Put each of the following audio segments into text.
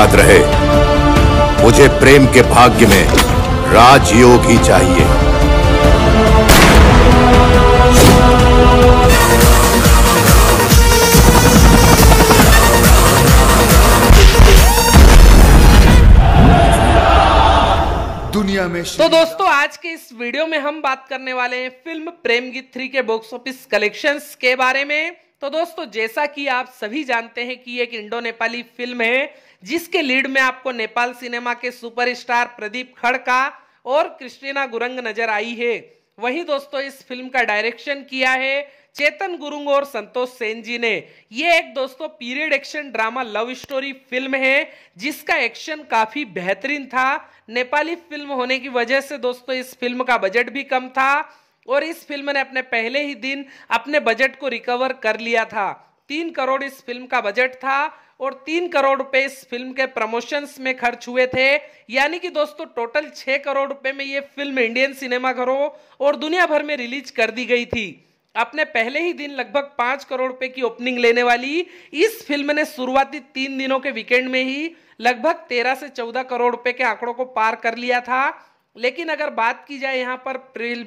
याद रहे मुझे प्रेम के भाग्य में राजयोग ही चाहिए दुनिया में तो दोस्तों आज के इस वीडियो में हम बात करने वाले हैं फिल्म प्रेम गीत थ्री के बॉक्स ऑफिस कलेक्शंस के बारे में तो दोस्तों जैसा कि आप सभी जानते हैं कि एक इंडो नेपाली फिल्म है जिसके लीड में आपको नेपाल सिनेमा के सुपरस्टार प्रदीप खड़का और क्रिस्टीना गुरंग नजर आई है वही दोस्तों इस फिल्म का डायरेक्शन किया है चेतन गुरुंग और संतोष सेन जी ने यह एक दोस्तों period action drama love story film है जिसका एक्शन काफी बेहतरीन था नेपाली फिल्म होने की वजह से दोस्तों इस फिल्म का बजट भी कम था और इस फिल्म ने अपने पहले ही दिन अपने बजट को रिकवर कर लिया था तीन करोड़ इस फिल्म का बजट था और तीन करोड़ रुपए इस फिल्म के प्रमोशंस में खर्च हुए थे यानी कि दोस्तों टोटल छः करोड़ रुपए में ये फिल्म इंडियन सिनेमाघरों और दुनिया भर में रिलीज कर दी गई थी अपने पहले ही दिन लगभग पांच करोड़ रुपए की ओपनिंग लेने वाली इस फिल्म ने शुरुआती तीन दिनों के वीकेंड में ही लगभग तेरह से चौदह करोड़ रुपए के आंकड़ों को पार कर लिया था लेकिन अगर बात की जाए यहाँ पर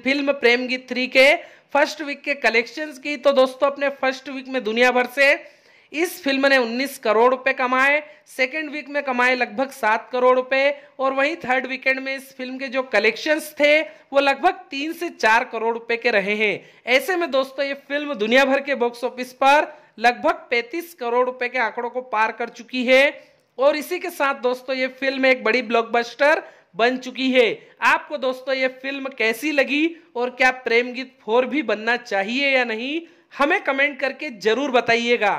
फिल्म प्रेम गीत थ्री के फर्स्ट वीक के कलेक्शंस की तो दोस्तों अपने फर्स्ट वीक में दुनिया भर से इस फिल्म ने 19 करोड़ रुपए कमाए सेकेंड वीक में कमाए लगभग सात करोड़ रुपए और वहीं थर्ड वीकेंड में इस फिल्म के जो कलेक्शंस थे वो लगभग तीन से चार करोड़ रुपए के रहे हैं ऐसे में दोस्तों ये फिल्म दुनिया भर के बॉक्स ऑफिस पर लगभग 35 करोड़ रुपए के आंकड़ों को पार कर चुकी है और इसी के साथ दोस्तों ये फिल्म एक बड़ी ब्लॉकबस्टर बन चुकी है आपको दोस्तों ये फिल्म कैसी लगी और क्या प्रेम गीत फोर भी बनना चाहिए या नहीं हमें कमेंट करके जरूर बताइएगा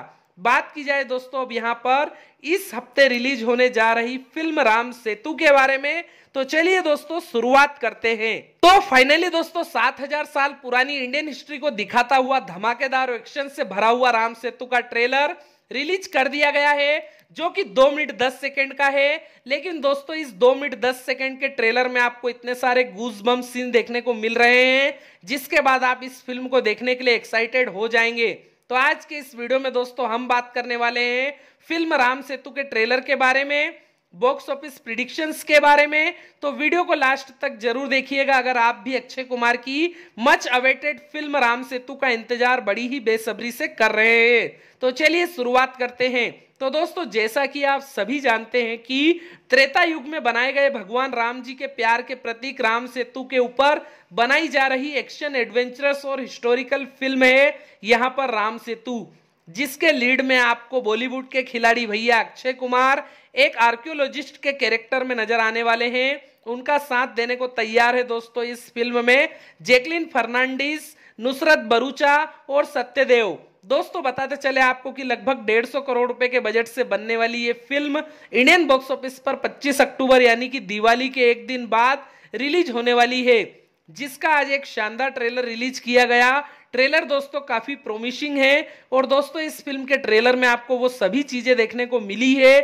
बात की जाए दोस्तों अब यहाँ पर इस हफ्ते रिलीज होने जा रही फिल्म राम सेतु के बारे में तो चलिए दोस्तों शुरुआत करते हैं तो फाइनली दोस्तों 7000 साल पुरानी इंडियन हिस्ट्री को दिखाता हुआ धमाकेदार एक्शन से भरा हुआ राम सेतु का ट्रेलर रिलीज कर दिया गया है जो कि दो मिनट दस सेकेंड का है लेकिन दोस्तों इस दो मिनट दस सेकेंड के ट्रेलर में आपको इतने सारे गूज बम सीन देखने को मिल रहे हैं जिसके बाद आप इस फिल्म को देखने के लिए एक्साइटेड हो जाएंगे तो आज के इस वीडियो में दोस्तों हम बात करने वाले हैं फिल्म राम सेतु के ट्रेलर के बारे में बॉक्स ऑफिस प्रिडिक्शंस के बारे में तो वीडियो को लास्ट तक जरूर देखिएगा अगर आप भी अक्षय कुमार की much awaited film Ram Setu का इंतजार बड़ी ही बेसब्री से कर रहे हैं तो चलिए शुरुआत करते हैं तो दोस्तों जैसा कि आप सभी जानते हैं कि त्रेता युग में बनाए गए भगवान राम जी के प्यार के प्रतीक राम सेतु के ऊपर बनाई जा रही एक्शन एडवेंचरस और हिस्टोरिकल फिल्म है यहाँ पर राम सेतु जिसके लीड में आपको बॉलीवुड के खिलाड़ी भैया अक्षय कुमार एक आर्क्योलॉजिस्ट के कैरेक्टर में नजर आने वाले हैं उनका साथ देने को तैयार है दोस्तों इस फिल्म में जेकलिन फर्नांडिस नुसरत बरूचा और सत्यदेव दोस्तों बताते चले आपको कि लगभग 150 करोड़ रुपए के बजट से बनने वाली ये फिल्म इंडियन बॉक्स ऑफिस पर 25 अक्टूबर यानी कि दिवाली के एक दिन बाद रिलीज होने वाली है जिसका आज एक शानदार ट्रेलर रिलीज किया गया ट्रेलर दोस्तों काफी प्रोमिशिंग है और दोस्तों इस फिल्म के ट्रेलर में आपको वो सभी चीजें देखने को मिली है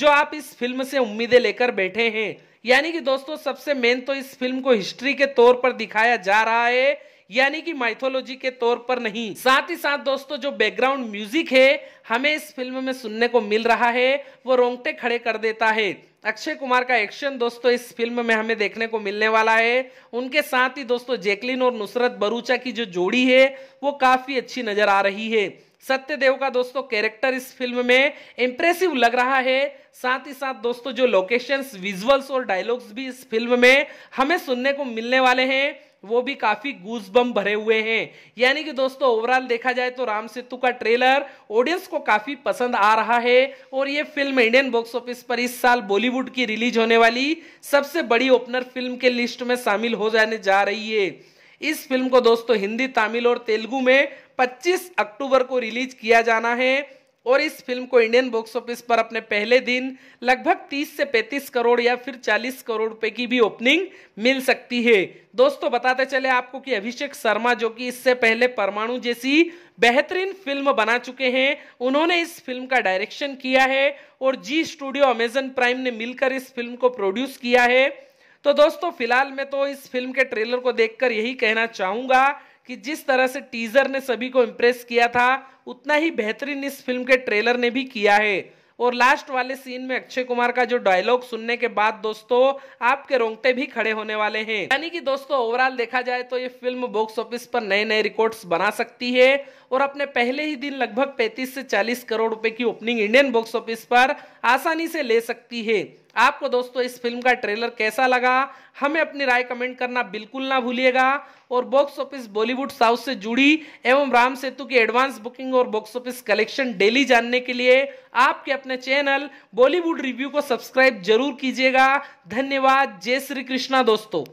जो आप इस फिल्म से उम्मीदें लेकर बैठे हैं यानी कि दोस्तों सबसे मेन तो इस फिल्म को हिस्ट्री के तौर पर दिखाया जा रहा है यानी कि माइथोलॉजी के तौर पर नहीं साथ ही साथ दोस्तों जो बैकग्राउंड म्यूजिक है हमें इस फिल्म में सुनने को मिल रहा है वो रोंगटे खड़े कर देता है अक्षय कुमार का एक्शन दोस्तों इस फिल्म में हमें देखने को मिलने वाला है उनके साथ ही दोस्तों जैकलिन और नुसरत बरूचा की जो जोड़ी है वो काफी अच्छी नजर आ रही है सत्यदेव का दोस्तों कैरेक्टर इस फिल्म में इंप्रेसिव लग रहा है साथ ही साथ दोस्तों जो लोकेशंस विजुअल्स और डायलॉग्स भी इस फिल्म में हमें सुनने को मिलने वाले हैं वो भी काफी गूजबम भरे हुए हैं यानी कि दोस्तों ओवरऑल देखा जाए तो राम सेतु का ट्रेलर ऑडियंस को काफी पसंद आ रहा है और ये फिल्म इंडियन बॉक्स ऑफिस पर इस साल बॉलीवुड की रिलीज होने वाली सबसे बड़ी ओपनर फिल्म के लिस्ट में शामिल हो जाने जा रही है इस फिल्म को दोस्तों हिंदी तमिल और तेलुगु में 25 अक्टूबर को रिलीज किया जाना है और इस फिल्म को इंडियन बॉक्स ऑफिस पर अपने पहले दिन लगभग 30 से 35 करोड़ या फिर 40 करोड़ रुपए की भी ओपनिंग मिल सकती है दोस्तों बताते चले आपको कि अभिषेक शर्मा जो कि इससे पहले परमाणु जैसी बेहतरीन फिल्म बना चुके हैं उन्होंने इस फिल्म का डायरेक्शन किया है और जी स्टूडियो अमेजन प्राइम ने मिलकर इस फिल्म को प्रोड्यूस किया है तो दोस्तों फिलहाल मैं तो इस फिल्म के ट्रेलर को देखकर यही कहना चाहूंगा कि जिस तरह से टीजर ने सभी को इम्प्रेस किया था उतना ही बेहतरीन इस फिल्म के ट्रेलर ने भी किया है और लास्ट वाले सीन में अक्षय कुमार का जो डायलॉग सुनने के बाद दोस्तों आपके रोंगटे भी खड़े होने वाले हैं यानी कि दोस्तों ओवरऑल देखा जाए तो ये फिल्म बॉक्स ऑफिस पर नए नए रिकॉर्ड्स बना सकती है और अपने पहले ही दिन लगभग 35 से 40 करोड़ रुपए की ओपनिंग इंडियन बॉक्स ऑफिस पर आसानी से ले सकती है आपको दोस्तों इस फिल्म का ट्रेलर कैसा लगा हमें अपनी राय कमेंट करना बिल्कुल ना भूलिएगा और बॉक्स ऑफिस बॉलीवुड साउथ से जुड़ी एवं राम सेतु की एडवांस बुकिंग और बॉक्स ऑफिस कलेक्शन डेली जानने के लिए आपके अपने चैनल बॉलीवुड रिव्यू को सब्सक्राइब जरूर कीजिएगा धन्यवाद जय श्री कृष्णा दोस्तों